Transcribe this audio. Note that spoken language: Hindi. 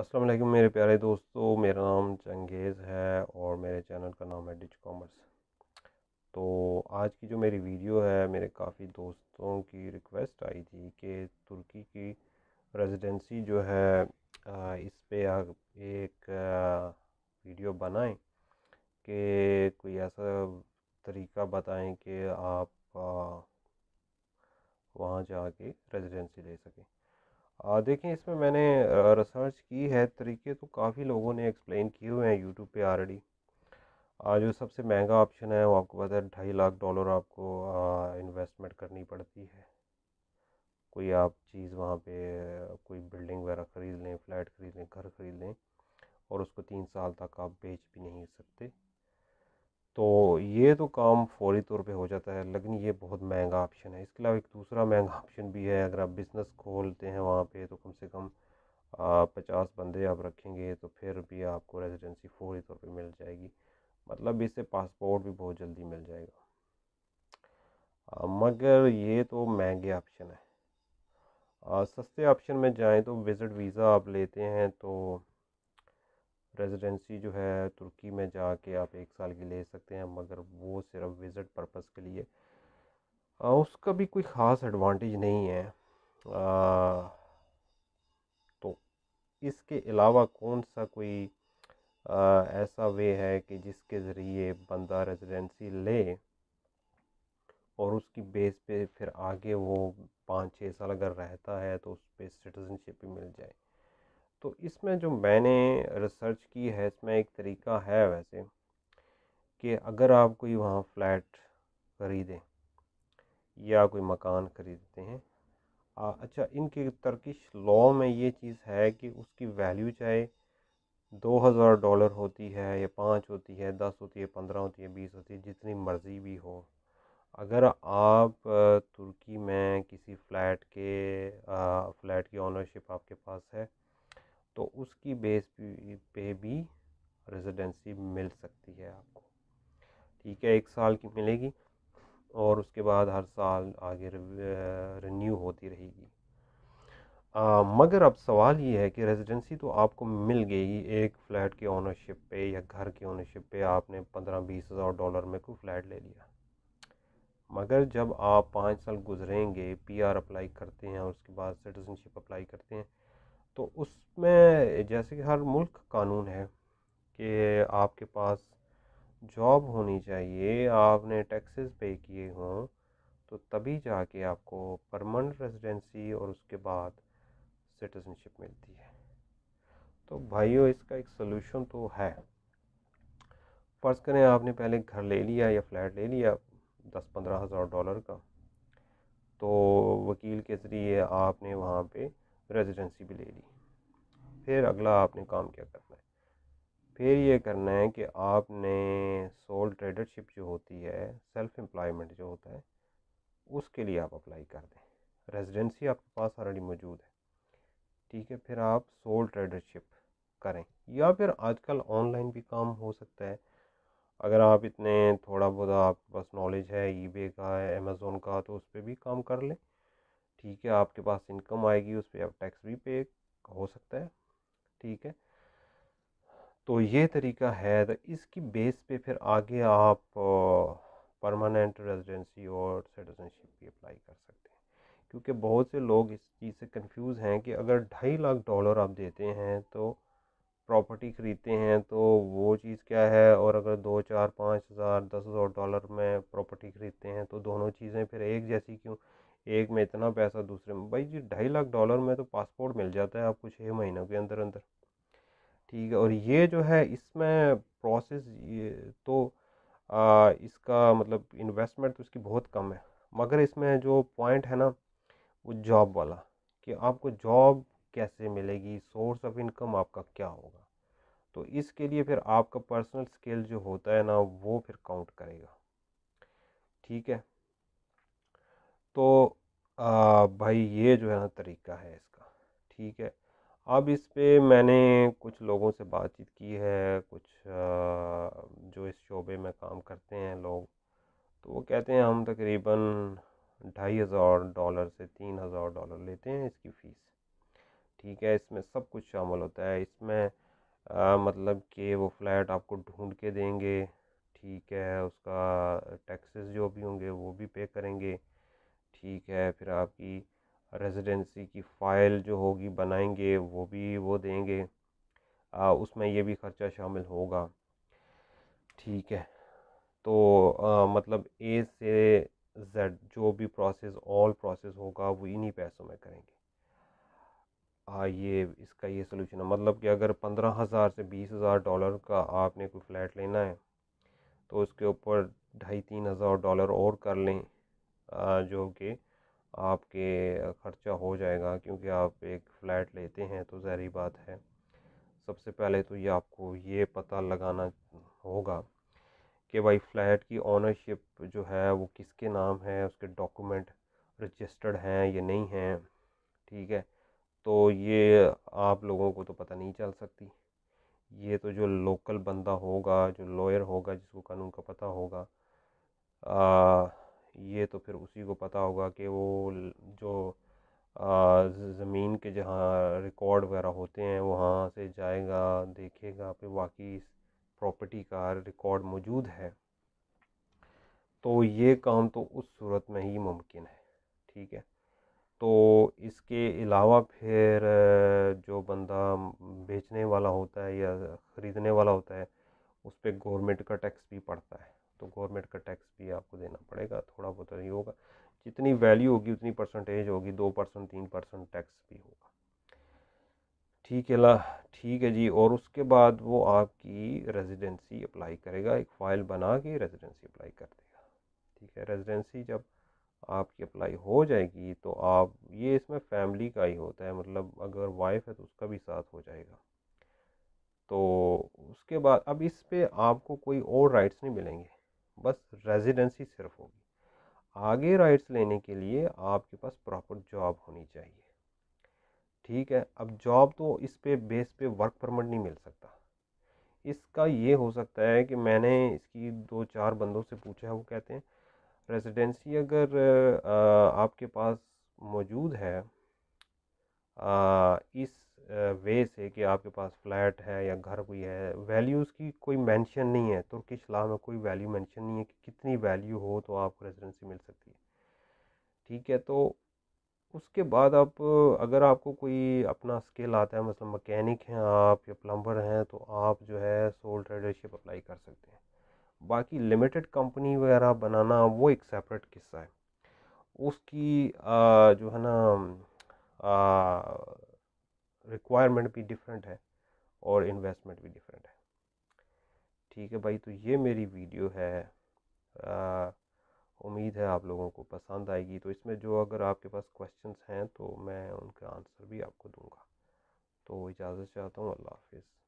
अस्सलाम वालेकुम मेरे प्यारे दोस्तों मेरा नाम चंगेज़ है और मेरे चैनल का नाम है डिच कॉमर्स तो आज की जो मेरी वीडियो है मेरे काफ़ी दोस्तों की रिक्वेस्ट आई थी कि तुर्की की रेजिडेंसी जो है देखें इसमें मैंने रिसर्च की है तरीके तो काफ़ी लोगों ने एक्सप्लेन किए हुए हैं यूट्यूब पे ऑलरेडी जो सबसे महंगा ऑप्शन है वो आपको पता है ढाई लाख डॉलर आपको इन्वेस्टमेंट करनी पड़ती है कोई आप चीज़ वहाँ पे कोई बिल्डिंग वगैरह ख़रीद लें फ्लैट ख़रीद लें घर ख़रीद लें और उसको तीन साल तक आप बेच भी नहीं सकते तो ये तो काम फौरी तौर पे हो जाता है लेकिन ये बहुत महंगा ऑप्शन है इसके अलावा एक दूसरा महंगा ऑप्शन भी है अगर आप बिज़नेस खोलते हैं वहाँ पे तो कम से कम पचास बंदे आप रखेंगे तो फिर भी आपको रेजिडेंसी फौरी तौर पे मिल जाएगी मतलब इससे पासपोर्ट भी बहुत जल्दी मिल जाएगा मगर ये तो महंगे ऑप्शन है आ, सस्ते ऑप्शन में जाएँ तो विज़िट वीज़ा आप लेते हैं तो रेजिडेंसी जो है तुर्की में जाके आप एक साल की ले सकते हैं मगर वो सिर्फ विज़िट पर्पस के लिए आ, उसका भी कोई ख़ास एडवांटेज नहीं है आ, तो इसके अलावा कौन सा कोई आ, ऐसा वे है कि जिसके ज़रिए बंदा रेजिडेंसी ले और उसकी बेस पे फिर आगे वो पाँच छः साल अगर रहता है तो उस पर सिटीज़नशिप भी मिल जाए तो इसमें जो मैंने रिसर्च की है इसमें एक तरीका है वैसे कि अगर आप कोई वहाँ फ्लैट ख़रीदें या कोई मकान ख़रीदते हैं आ, अच्छा इनके तर्किश लॉ में ये चीज़ है कि उसकी वैल्यू चाहे दो हज़ार डॉलर होती है या पाँच होती है दस होती है पंद्रह होती है बीस होती है जितनी मर्ज़ी भी हो अगर आप तुर्की में किसी फ्लैट के फ्लैट की ऑनरशिप आपके पास है तो उसकी बेस पे भी रेजिडेंसी मिल सकती है आपको ठीक है एक साल की मिलेगी और उसके बाद हर साल आगे रिन्यू होती रहेगी आ, मगर अब सवाल ये है कि रेजिडेंसी तो आपको मिल गई एक फ़्लैट के ओनरशिप पे या घर के ओनरशिप पे आपने पंद्रह बीस हज़ार डॉलर में कोई फ़्लैट ले लिया मगर जब आप पाँच साल गुजरेंगे पीआर अप्लाई करते हैं और उसके बाद सिटीज़नशिप अप्लाई करते हैं तो उसमें जैसे कि हर मुल्क कानून है कि आपके पास जॉब होनी चाहिए आपने टैक्सेस पे किए हों तो तभी जाके आपको परमानेंट रेजिडेंसी और उसके बाद सिटीजनशिप मिलती है तो भाइयों इसका एक सलूशन तो है फ़र्ज़ करें आपने पहले घर ले लिया या फ्लैट ले लिया दस पंद्रह हज़ार डॉलर का तो वकील के ज़रिए आपने वहाँ पे रेजिडेंसी भी ले ली फिर अगला आपने काम क्या करना है फिर ये करना है कि आपने सोल ट्रेडरशिप जो होती है सेल्फ एम्प्लॉयमेंट जो होता है उसके लिए आप अप्लाई कर दें रेजिडेंसी आपके पास ऑलरेडी मौजूद है ठीक है फिर आप सोल ट्रेडरशिप करें या फिर आजकल ऑनलाइन भी काम हो सकता है अगर आप इतने थोड़ा बहुत आपके पास नॉलेज है ईबे का है अमेज़ोन का तो उस पर भी काम कर लें ठीक है आपके पास इनकम आएगी उस पर आप टैक्स भी पे हो सकता है ठीक है तो ये तरीका है तो इसकी बेस पे फिर आगे आप परमानेंट रेजिडेंसी और सिटीजनशिप भी अप्लाई कर सकते हैं क्योंकि बहुत से लोग इस चीज़ से कंफ्यूज हैं कि अगर ढाई लाख डॉलर आप देते हैं तो प्रॉपर्टी ख़रीदते हैं तो वो चीज़ क्या है और अगर दो चार पाँच हज़ार दस हज़ार डॉलर में प्रॉपर्टी ख़रीदते हैं तो दोनों चीज़ें फिर एक जैसी क्यों एक में इतना पैसा दूसरे में भाई जी ढाई लाख डॉलर में तो पासपोर्ट मिल जाता है आपको छः महीनों के अंदर अंदर ठीक है और ये जो है इसमें प्रोसेस ये तो आ, इसका मतलब इन्वेस्टमेंट तो इसकी बहुत कम है मगर इसमें जो पॉइंट है ना वो जॉब वाला कि आपको जॉब कैसे मिलेगी सोर्स ऑफ इनकम आपका क्या होगा तो इसके लिए फिर आपका पर्सनल स्किल जो होता है ना वो फिर काउंट करेगा ठीक है तो आ, भाई ये जो है ना तरीका है इसका ठीक है अब इस पर मैंने कुछ लोगों से बातचीत की है कुछ आ, जो इस शोबे में काम करते हैं लोग तो वो कहते हैं हम तकरीबन ढाई हज़ार डॉलर से तीन हज़ार डॉलर लेते हैं इसकी फ़ीस ठीक है इसमें सब कुछ शामिल होता है इसमें आ, मतलब कि वो फ्लैट आपको ढूंढ के देंगे ठीक है उसका टैक्सेस जो भी होंगे वो भी पे करेंगे ठीक है फिर आपकी रेजिडेंसी की फ़ाइल जो होगी बनाएंगे वो भी वो देंगे आ, उसमें ये भी ख़र्चा शामिल होगा ठीक है तो आ, मतलब ए से जेड जो भी प्रोसेस ऑल प्रोसेस होगा वो इन्हीं पैसों में करेंगे आ, ये इसका ये सोल्यूशन है मतलब कि अगर पंद्रह हज़ार से बीस हज़ार डॉलर का आपने कोई फ्लैट लेना है तो उसके ऊपर ढाई तीन हज़ार डॉलर और कर लें जो कि आपके ख़र्चा हो जाएगा क्योंकि आप एक फ़्लैट लेते हैं तो जहरी बात है सबसे पहले तो ये आपको ये पता लगाना होगा कि भाई फ़्लैट की ओनरशिप जो है वो किसके नाम है उसके डॉक्यूमेंट रजिस्टर्ड हैं या नहीं हैं ठीक है तो ये आप लोगों को तो पता नहीं चल सकती ये तो जो लोकल बंदा होगा जो लॉयर होगा जिसको कानून का पता होगा आ, ये तो फिर उसी को पता होगा कि वो जो ज़मीन के जहाँ रिकॉर्ड वगैरह होते हैं वहाँ से जाएगा देखेगा फिर वाकई प्रॉपर्टी का रिकॉर्ड मौजूद है तो ये काम तो उस सूरत में ही मुमकिन है ठीक है तो इसके अलावा फिर जो बंदा बेचने वाला होता है या ख़रीदने वाला होता है उस पर गवर्नमेंट का टैक्स भी पड़ता है तो गवर्नमेंट का टैक्स भी जितनी वैल्यू होगी उतनी परसेंटेज होगी दो परसेंट तीन परसेंट टैक्स भी होगा ठीक है ला ठीक है जी और उसके बाद वो आपकी रेजिडेंसी अप्लाई करेगा एक फ़ाइल बना के रेजिडेंसी अप्लाई कर देगा ठीक है रेजिडेंसी जब आपकी अप्लाई हो जाएगी तो आप ये इसमें फैमिली का ही होता है मतलब अगर वाइफ है तो उसका भी साथ हो जाएगा तो उसके बाद अब इस पर आपको कोई और राइट्स नहीं मिलेंगे बस रेजिडेंसी सिर्फ होगी आगे राइट्स लेने के लिए आपके पास प्रॉपर जॉब होनी चाहिए ठीक है अब जॉब तो इस पे बेस पे वर्क परमिट नहीं मिल सकता इसका ये हो सकता है कि मैंने इसकी दो चार बंदों से पूछा है वो कहते हैं रेजिडेंसी अगर आपके पास मौजूद है आ, इस वे से कि आपके पास फ्लैट है या घर कोई है वैल्यूज़ की कोई मेंशन नहीं है तुर्की सलाह में कोई वैल्यू मेंशन नहीं है कि कितनी वैल्यू हो तो आपको रेजिडेंसी मिल सकती है ठीक है तो उसके बाद आप अगर आपको कोई अपना स्किल आता है मतलब मकैनिक हैं आप या प्लम्बर हैं तो आप जो है सोल ट्रेडरशिप अप्लाई कर सकते हैं बाकी लिमिटेड कंपनी वगैरह बनाना वो एक सेपरेट किस्सा है उसकी आ, जो है ना रिक्वायरमेंट भी डिफरेंट है और इन्वेस्टमेंट भी डिफरेंट है ठीक है भाई तो ये मेरी वीडियो है उम्मीद है आप लोगों को पसंद आएगी तो इसमें जो अगर आपके पास क्वेश्चंस हैं तो मैं उनका आंसर भी आपको दूंगा तो इजाज़त चाहता हूँ अल्लाह हाफिज़